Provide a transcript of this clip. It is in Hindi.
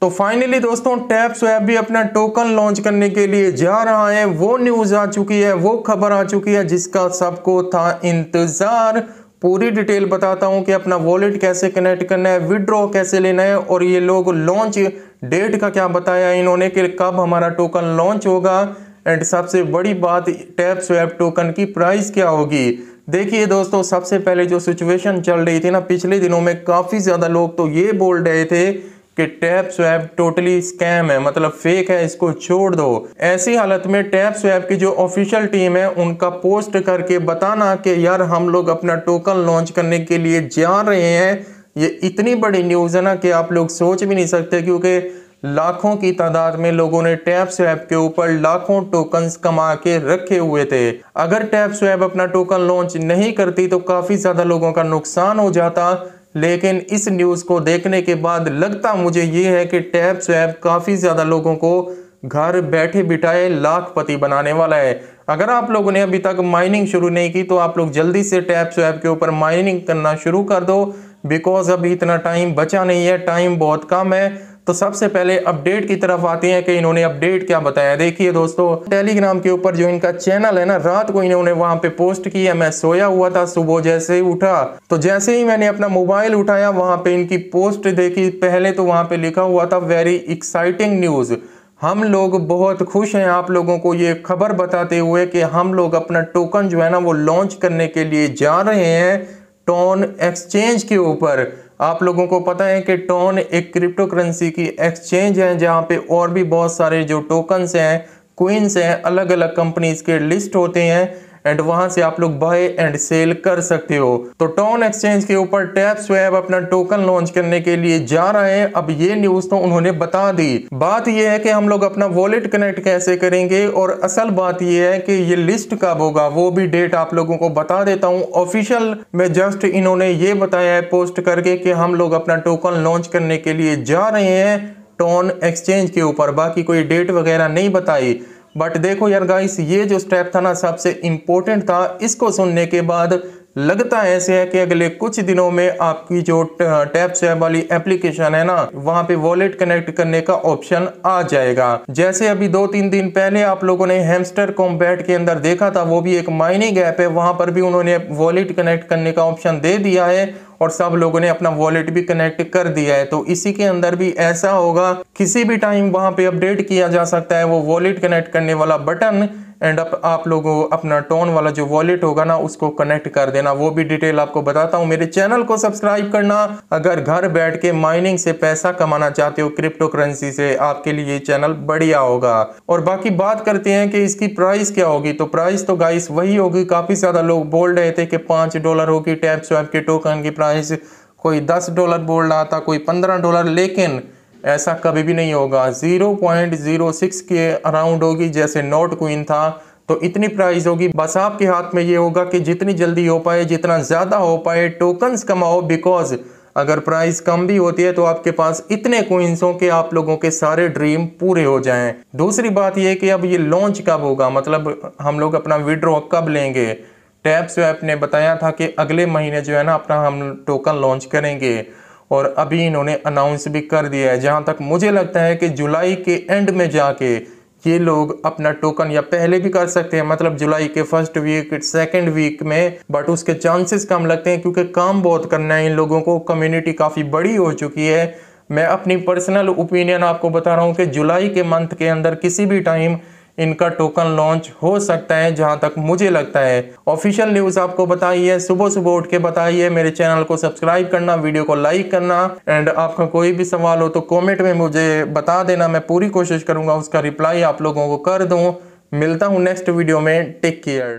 तो फाइनली दोस्तों टैप स्वैप भी अपना टोकन लॉन्च करने के लिए जा रहा है वो न्यूज़ आ चुकी है वो खबर आ चुकी है जिसका सबको था इंतज़ार पूरी डिटेल बताता हूँ कि अपना वॉलेट कैसे कनेक्ट करना है विड्रॉ कैसे लेना है और ये लोग लॉन्च डेट का क्या बताया इन्होंने कि कब हमारा टोकन लॉन्च होगा एंड सबसे बड़ी बात टैप स्वैप टोकन की प्राइस क्या होगी देखिए दोस्तों सबसे पहले जो सिचुएशन चल रही थी ना पिछले दिनों में काफ़ी ज़्यादा लोग तो ये बोल रहे थे कि टैप स्वैप टोटली स्कैम है मतलब फेक है इसको छोड़ दो ऐसी हालत में टैप स्वैप की जो ऑफिशियल टीम है उनका पोस्ट करके बताना कि यार हम लोग अपना टोकन लॉन्च करने के लिए जा रहे हैं ये इतनी बड़ी न्यूज़ है ना कि आप लोग सोच भी नहीं सकते क्योंकि लाखों की तादाद में लोगों ने टैप स्वैप के ऊपर लाखों टोकन्स कमा के रखे हुए थे अगर टैप स्वैप अपना टोकन लॉन्च नहीं करती तो काफ़ी ज़्यादा लोगों का नुकसान हो जाता लेकिन इस न्यूज़ को देखने के बाद लगता मुझे ये है कि टैप स्वैप काफ़ी ज़्यादा लोगों को घर बैठे बिठाए लाखपति बनाने वाला है अगर आप लोगों ने अभी तक माइनिंग शुरू नहीं की तो आप लोग जल्दी से टैप स्वैप के ऊपर माइनिंग करना शुरू कर दो बिकॉज अभी इतना टाइम बचा नहीं है टाइम बहुत कम है तो सबसे पहले अपडेट की तरफ आते हैं कि इन्होंने अपडेट क्या बताया देखिए दोस्तों टेलीग्राम के ऊपर जो इनका चैनल है ना रात को इन्होंने वहां पे पोस्ट किया मैं सोया हुआ था सुबह जैसे ही उठा तो जैसे ही मैंने अपना मोबाइल उठाया वहां पे इनकी पोस्ट देखी पहले तो वहां पे लिखा हुआ था वेरी एक्साइटिंग न्यूज़ हम लोग बहुत खुश हैं आप लोगों को ये खबर बताते हुए कि हम लोग अपना टोकन जो है ना वो लॉन्च करने के लिए जा रहे हैं टोन एक्सचेंज के ऊपर आप लोगों को पता है कि टोन एक क्रिप्टो करेंसी की एक्सचेंज है जहाँ पे और भी बहुत सारे जो टोकन्स हैं क्विंस हैं अलग अलग कंपनीज के लिस्ट होते हैं एंड वहां से आप लोग बाय एंड सेल कर सकते हो तो टॉन एक्सचेंज के ऊपर टैप स्वैप अपना टोकन लॉन्च करने के लिए जा रहे हैं अब ये न्यूज तो उन्होंने बता दी बात यह है कि हम लोग अपना वॉलेट कनेक्ट कैसे करेंगे और असल बात यह है कि ये लिस्ट कब होगा वो भी डेट आप लोगों को बता देता हूँ ऑफिशियल में जस्ट इन्होंने ये बताया है पोस्ट करके कि हम लोग अपना टोकन लॉन्च करने के लिए जा रहे हैं टॉन एक्सचेंज के ऊपर बाकी कोई डेट वगैरह नहीं बताई बट देखो यार गाइस ये जो स्टेप था ना सबसे इम्पोर्टेंट था इसको सुनने के बाद लगता ऐसे है कि अगले कुछ दिनों में आपकी जो टैप से वाली एप्लीकेशन है ना वहां पे वॉलेट कनेक्ट करने का ऑप्शन आ जाएगा जैसे अभी दो तीन दिन पहले आप लोगों ने हेमस्टर कॉम्बैट के अंदर देखा था वो भी एक माइनिंग ऐप है वहां पर भी उन्होंने वॉलेट कनेक्ट करने का ऑप्शन दे दिया है और सब लोगों ने अपना वॉलेट भी कनेक्ट कर दिया है तो इसी के अंदर भी ऐसा होगा किसी भी टाइम वहां पे अपडेट किया जा सकता है वो वॉलेट कनेक्ट करने वाला बटन एंड अब आप लोगों अपना टोन वाला जो वॉलेट होगा ना उसको कनेक्ट कर देना वो भी डिटेल आपको बताता हूँ मेरे चैनल को सब्सक्राइब करना अगर घर बैठ के माइनिंग से पैसा कमाना चाहते हो क्रिप्टो करेंसी से आपके लिए चैनल बढ़िया होगा और बाकी बात करते हैं कि इसकी प्राइस क्या होगी तो प्राइस तो गाइस वही होगी काफ़ी ज़्यादा लोग बोल रहे थे कि पाँच डॉलर होगी टैप स्वैप के टोकन की प्राइस कोई दस डॉलर बोल रहा था कोई पंद्रह डॉलर लेकिन ऐसा कभी भी नहीं होगा 0.06 के अराउंड होगी जैसे नोट क्वीन था तो इतनी प्राइस होगी बस आपके हाथ में ये होगा कि जितनी जल्दी हो पाए जितना ज़्यादा हो पाए टोकन्स कमाओ बिकॉज अगर प्राइस कम भी होती है तो आपके पास इतने क्वींस हो कि आप लोगों के सारे ड्रीम पूरे हो जाएं दूसरी बात यह कि अब ये लॉन्च कब होगा मतलब हम लोग अपना विड्रॉ कब लेंगे टैप स्वैप ने बताया था कि अगले महीने जो है ना अपना हम टोकन लॉन्च करेंगे और अभी इन्होंने अनाउंस भी कर दिया है जहाँ तक मुझे लगता है कि जुलाई के एंड में जाके ये लोग अपना टोकन या पहले भी कर सकते हैं मतलब जुलाई के फर्स्ट वीक सेकंड वीक में बट उसके चांसेस कम लगते हैं क्योंकि काम बहुत करना है इन लोगों को कम्युनिटी काफ़ी बड़ी हो चुकी है मैं अपनी पर्सनल ओपिनियन आपको बता रहा हूँ कि जुलाई के मंथ के अंदर किसी भी टाइम इनका टोकन लॉन्च हो सकता है जहां तक मुझे लगता है ऑफिशियल न्यूज आपको बताइए सुबह सुबह उठ के बताइए मेरे चैनल को सब्सक्राइब करना वीडियो को लाइक करना एंड आपका कोई भी सवाल हो तो कॉमेंट में मुझे बता देना मैं पूरी कोशिश करूंगा उसका रिप्लाई आप लोगों को कर दू मिलता हूं नेक्स्ट वीडियो में टेक केयर